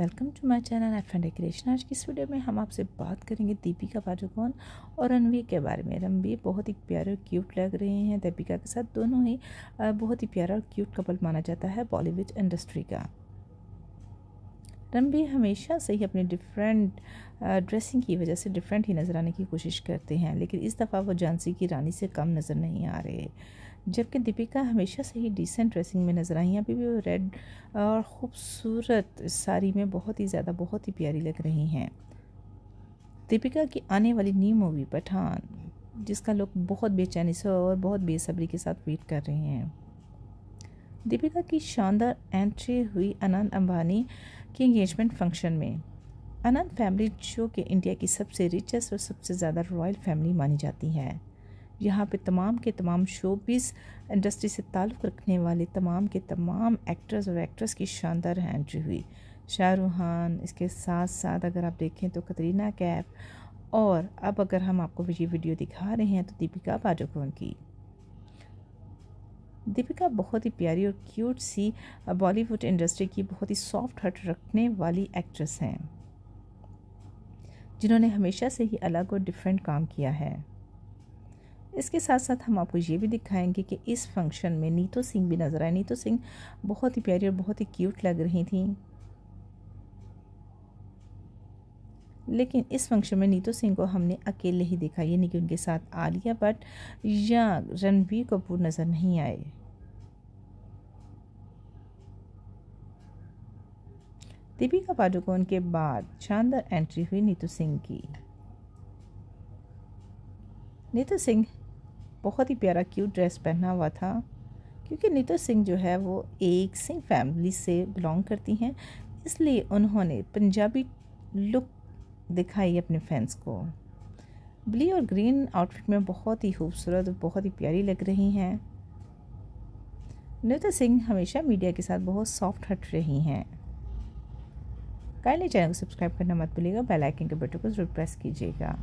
welcome to my channel F and decoration आज की इस वीडियो में हम आपसे बात करेंगे दीपिका पादुकोण और रणवीर के बारे में रणवीर बहुत ही प्यारे और क्यूट लग रहे हैं दीपिका के साथ दोनों ही बहुत ही प्यारा और क्यूट कपल माना जाता है बॉलीवुड इंडस्ट्री का रणवीर हमेशा से ही अपने डिफरेंट ड्रेसिंग की वजह से डिफरेंट ही नज़र आने की कोशिश करते हैं लेकिन इस दफ़ा वो झांसी की रानी से कम नज़र नहीं आ रहे जबकि दीपिका हमेशा से ही डिसेंट ड्रेसिंग में नज़र आई हैं अभी भी वो रेड और ख़ूबसूरत साड़ी में बहुत ही ज़्यादा बहुत ही प्यारी लग रही हैं दीपिका की आने वाली न्यू मूवी पठान जिसका लोग बहुत बेचैनी से और बहुत बेसब्री के साथ वेट कर रहे हैं दीपिका की शानदार एंट्री हुई अनंत अंबानी के इंगेजमेंट फंक्शन में अनंत फैमिली जो कि इंडिया की सबसे रिचेस्ट और सबसे ज़्यादा रॉयल फैमिली मानी जाती है यहाँ पे तमाम के तमाम शोपीस इंडस्ट्री से ताल्लुक़ रखने वाले तमाम के तमाम एक्टर्स और एक्ट्रेस की शानदार एंट्री हुई शाहरुख खान इसके साथ साथ अगर आप देखें तो कतरीना कैफ और अब अगर हम आपको ये वीडियो दिखा रहे हैं तो दीपिका पाडुकोण की दीपिका बहुत ही प्यारी और क्यूट सी बॉलीवुड इंडस्ट्री की बहुत ही सॉफ्ट हट रखने वाली एक्ट्रेस हैं जिन्होंने हमेशा से ही अलग और डिफरेंट काम किया है इसके साथ साथ हम आपको ये भी दिखाएंगे कि इस फंक्शन में नीतू सिंह भी नज़र आए नीतू सिंह बहुत ही प्यारी और बहुत ही क्यूट लग रही थी लेकिन इस फंक्शन में नीतू सिंह को हमने अकेले ही देखा नहीं कि उनके साथ आलिया भट्ट या रणबीर कपूर नज़र नहीं आए दीपिका पादुकोण के बाद शानदार एंट्री हुई नीतू सिंह की नीतू सिंह बहुत ही प्यारा क्यूट ड्रेस पहना हुआ था क्योंकि नीतू सिंह जो है वो एक सिंह फैमिली से बिलोंग करती हैं इसलिए उन्होंने पंजाबी लुक दिखाई अपने फैंस को ब्लू और ग्रीन आउटफिट में बहुत ही खूबसूरत और बहुत ही प्यारी लग रही हैं नीतू सिंह हमेशा मीडिया के साथ बहुत सॉफ्ट हट रही हैं काइंडली चैनल को सब्सक्राइब करना मत भूलिएगा बेल आइकन के बटन को जरूर प्रेस कीजिएगा